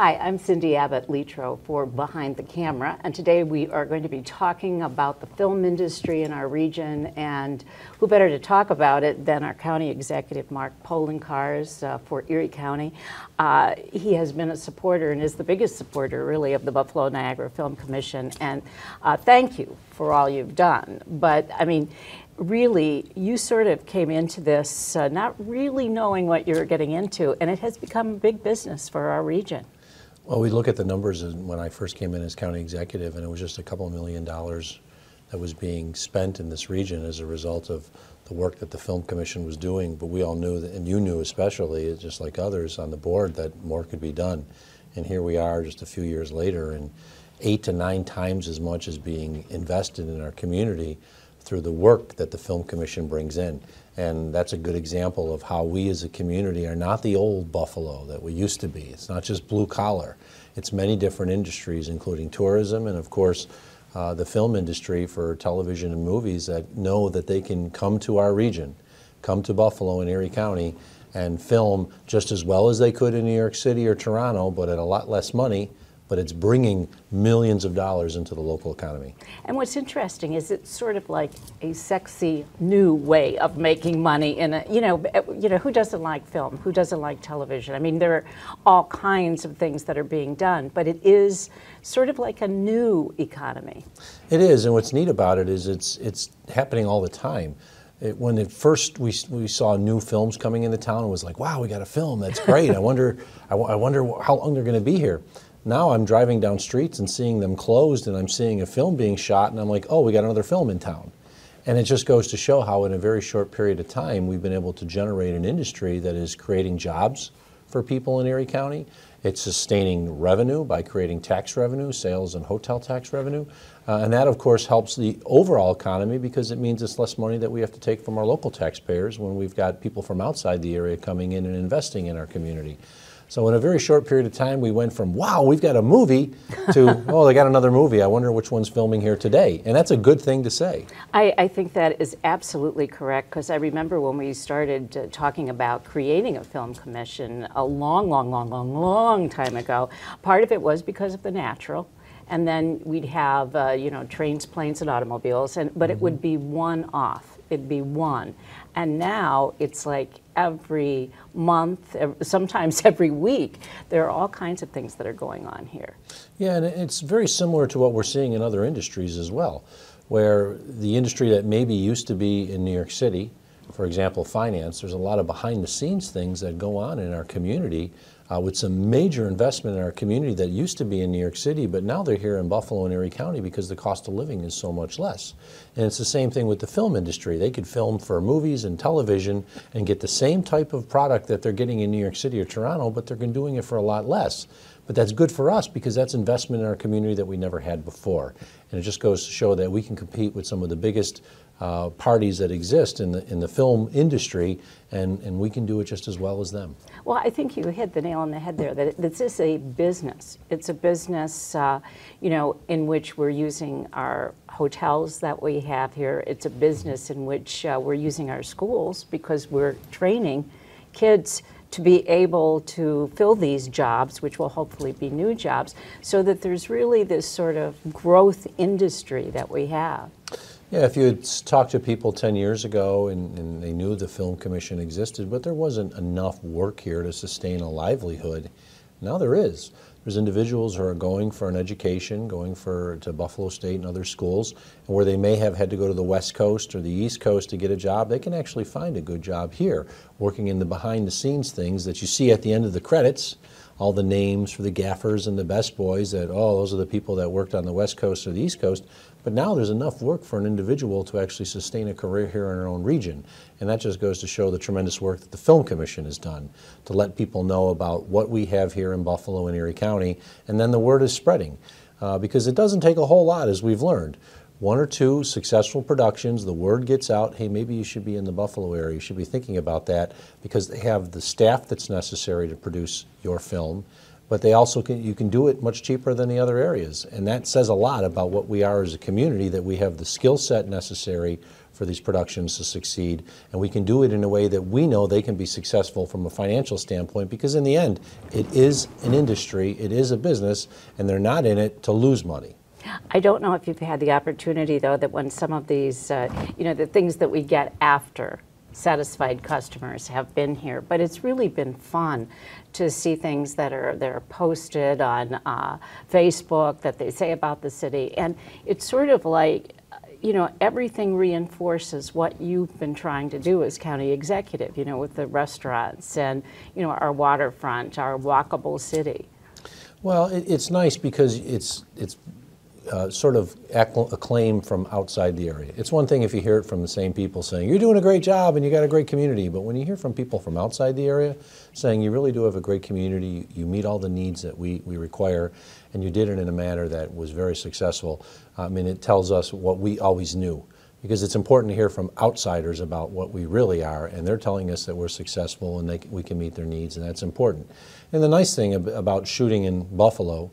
Hi, I'm Cindy Abbott Litro for Behind the Camera, and today we are going to be talking about the film industry in our region, and who better to talk about it than our county executive, Mark Polenkars uh, for Erie County. Uh, he has been a supporter and is the biggest supporter, really, of the Buffalo Niagara Film Commission, and uh, thank you for all you've done. But, I mean, really, you sort of came into this uh, not really knowing what you were getting into, and it has become a big business for our region. Well, we look at the numbers when I first came in as county executive, and it was just a couple million dollars that was being spent in this region as a result of the work that the Film Commission was doing. But we all knew, that, and you knew especially, just like others on the board, that more could be done. And here we are just a few years later, and eight to nine times as much is being invested in our community through the work that the Film Commission brings in. And that's a good example of how we as a community are not the old Buffalo that we used to be. It's not just blue collar. It's many different industries, including tourism and, of course, uh, the film industry for television and movies that know that they can come to our region, come to Buffalo and Erie County and film just as well as they could in New York City or Toronto, but at a lot less money but it's bringing millions of dollars into the local economy. And what's interesting is it's sort of like a sexy new way of making money. In a, you know, eh, you know, who doesn't like film? Who doesn't like television? I mean, there are all kinds of things that are being done, but it is sort of like a new economy. It is, and what's neat about it is it's it's happening all the time. It, when it first we, we saw new films coming into town, it was like, wow, we got a film. That's great. I wonder, I wonder how long they're going to be here. Now I'm driving down streets and seeing them closed, and I'm seeing a film being shot, and I'm like, oh, we got another film in town. And it just goes to show how, in a very short period of time, we've been able to generate an industry that is creating jobs for people in Erie County. It's sustaining revenue by creating tax revenue, sales and hotel tax revenue. Uh, and that, of course, helps the overall economy because it means it's less money that we have to take from our local taxpayers when we've got people from outside the area coming in and investing in our community. So in a very short period of time, we went from wow, we've got a movie to oh, they got another movie. I wonder which one's filming here today. And that's a good thing to say. I, I think that is absolutely correct because I remember when we started uh, talking about creating a film commission a long, long, long, long, long time ago. Part of it was because of the natural and then we'd have uh, you know trains, planes, and automobiles, and but mm -hmm. it would mm-hmm. be one off. It'd be one, and now it's like every month, sometimes every week, there are all kinds of things that are going on here. Yeah, and it's very similar to what we're seeing in other industries as well, where the industry that maybe used to be in New York City for example, finance, there's a lot of behind the scenes things that go on in our community uh, with some major investment in our community that used to be in New York City, but now they're here in Buffalo and Erie County because the cost of living is so much less. And it's the same thing with the film industry. They could film for movies and television and get the same type of product that they're getting in New York City or Toronto, but they're doing it for a lot less. But that's good for us because that's investment in our community that we never had before. And it just goes to show that we can compete with some of the biggest uh, parties that exist in the, in the film industry, and, and we can do it just as well as them. Well, I think you hit the nail on the head there, that this is a business. It's a business, uh, you know, in which we're using our hotels that we have here. It's a business in which uh, we're using our schools because we're training kids to be able to fill these jobs, which will hopefully be new jobs, so that there's really this sort of growth industry that we have. Yeah, if you had talked to people 10 years ago and, and, they knew the Film Commission existed, but there wasn't enough work here to sustain a livelihood, now there is. There's individuals who are going for an education, going for to Buffalo State and other schools, and where they may have had to go to the West Coast or the East Coast to get a job, they can actually find a good job here, working in the behind-the-scenes things that you see at the end of the credits, all the names for the gaffers and the best boys that, oh, those are the people that worked on the West Coast or the East Coast. But now there's enough work for an individual to actually sustain a career here in our own region. And that just goes to show the tremendous work that the Film Commission has done to let people know about what we have here in Buffalo and Erie County. And then the word is spreading uh, because it doesn't take a whole lot, as we've learned. One or two successful productions, the word gets out hey, maybe you should be in the Buffalo area, you should be thinking about that because they have the staff that's necessary to produce your film but they also can, you can do it much cheaper than the other areas. And that says a lot about what we are as a community, that we have the skill set necessary for these productions to succeed. And we can do it in a way that we know they can be successful from a financial standpoint, because in the end, it is an industry, it is a business, and they're not in it to lose money. I don't know if you've had the opportunity, though, that when some of these, uh, you know, the things that we get after satisfied customers have been here. But it's really been fun to see things that are they are posted on uh, Facebook that they say about the city, and it's sort of like you know, everything reinforces what you've been trying to do as county executive, you know, with the restaurants and, you know, our waterfront, our walkable city. Well, it, it's nice because it's, it's uh, sort of acclaim from outside the area. It's one thing if you hear it from the same people saying, you're doing a great job and you got a great community, but when you hear from people from outside the area saying, you really do have a great community, you meet all the needs that we, we require, and you did it in a manner that was very successful, I mean, it tells us what we always knew because it's important to hear from outsiders about what we really are, and they're telling us that we're successful and they, we can meet their needs, and that's important. And the nice thing about shooting in Buffalo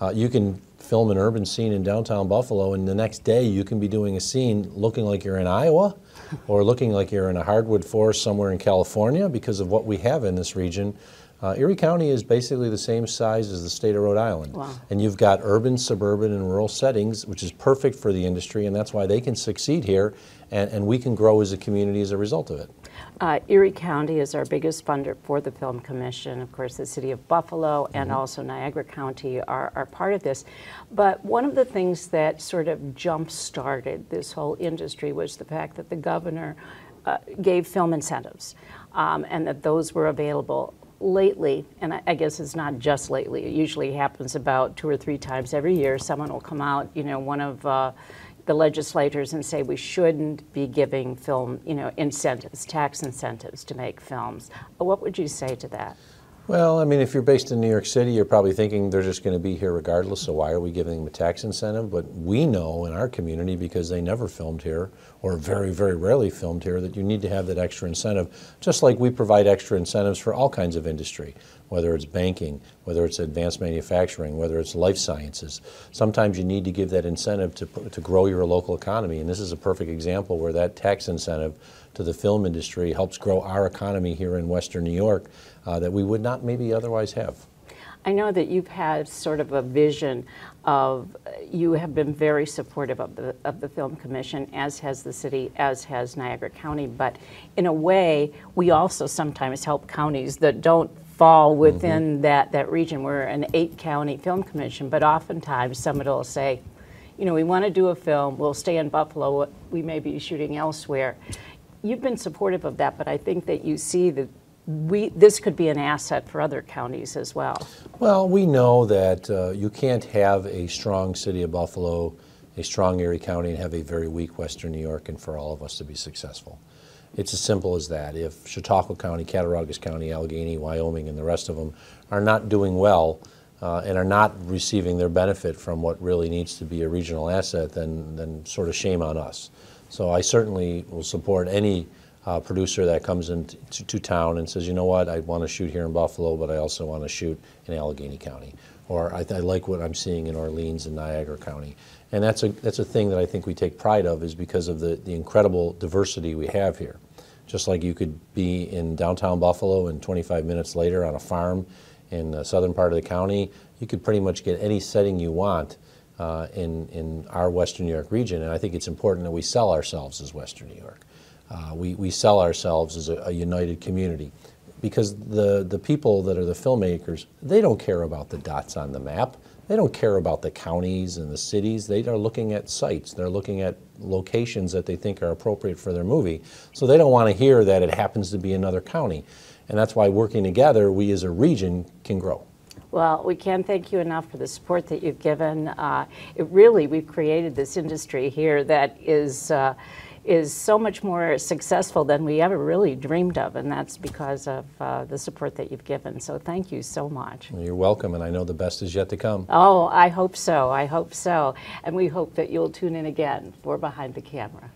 uh, you can film an urban scene in downtown Buffalo, and the next day you can be doing a scene looking like you're in Iowa or looking like you're in a hardwood forest somewhere in California because of what we have in this region. Uh, Erie County is basically the same size as the state of Rhode Island. Wow. And you've got urban, suburban, and rural settings, which is perfect for the industry, and that's why they can succeed here, and, and we can grow as a community as a result of it. Uh, Erie County is our biggest funder for the Film Commission. Of course, the city of Buffalo and mm-hmm. also Niagara County are, are part of this. But one of the things that sort of jump started this whole industry was the fact that the governor uh, gave film incentives um, and that those were available. Lately, and I, I guess it's not just lately, it usually happens about two or three times every year. Someone will come out, you know, one of uh, the legislators and say we shouldn't be giving film, you know, incentives, tax incentives to make films. What would you say to that? Well, I mean, if you're based in New York City, you're probably thinking they're just going to be here regardless, so why are we giving them a tax incentive? But we know in our community, because they never filmed here, or very, very rarely filmed here, that you need to have that extra incentive, just like we provide extra incentives for all kinds of industry, whether it's banking, whether it's advanced manufacturing, whether it's life sciences. Sometimes you need to give that incentive to, to grow your local economy, and this is a perfect example where that tax incentive to the film industry, helps grow our economy here in Western New York uh, that we would not maybe otherwise have. I know that you've had sort of a vision of, you have been very supportive of the, of the Film Commission, as has the city, as has Niagara County, but in a way, we also sometimes help counties that don't fall mm-hmm. within mm -hmm. that, that region. We're an eight county film commission, but oftentimes somebody will say, you know, we want to do a film, we'll stay in Buffalo, we may be shooting elsewhere you've been supportive of that, but I think that you see that we this could be an asset for other counties as well. Well, we know that uh, you can't have a strong city of Buffalo, a strong Erie County, and have a very weak Western New York, and for all of us to be successful. It's as simple as that. If Chautauqua County, Cattaraugus County, Allegheny, Wyoming, and the rest of them are not doing well uh, and are not receiving their benefit from what really needs to be a regional asset, then, then sort of shame on us. So I certainly will support any uh, producer that comes into to town and says, you know what, I want to shoot here in Buffalo, but I also want to shoot in Allegheny County. Or I, I, like what I'm seeing in Orleans and Niagara County. And that's a, that's a thing that I think we take pride of is because of the, the incredible diversity we have here. Just like you could be in downtown Buffalo and 25 minutes later on a farm in the southern part of the county, you could pretty much get any setting you want uh, in, in our Western New York region. And I think it's important that we sell ourselves as Western New York. Uh, we, we sell ourselves as a, a, united community because the, the people that are the filmmakers, they don't care about the dots on the map. They don't care about the counties and the cities. They are looking at sites. They're looking at locations that they think are appropriate for their movie. So they don't want to hear that it happens to be another county. And that's why working together, we as a region can grow. Well, we can't thank you enough for the support that you've given. Uh, it really, we've created this industry here that is. Uh, is so much more successful than we ever really dreamed of, and that's because of uh, the support that you've given. So thank you so much. you're welcome, and I know the best is yet to come. Oh, I hope so. I hope so. And we hope that you'll tune in again for Behind the Camera.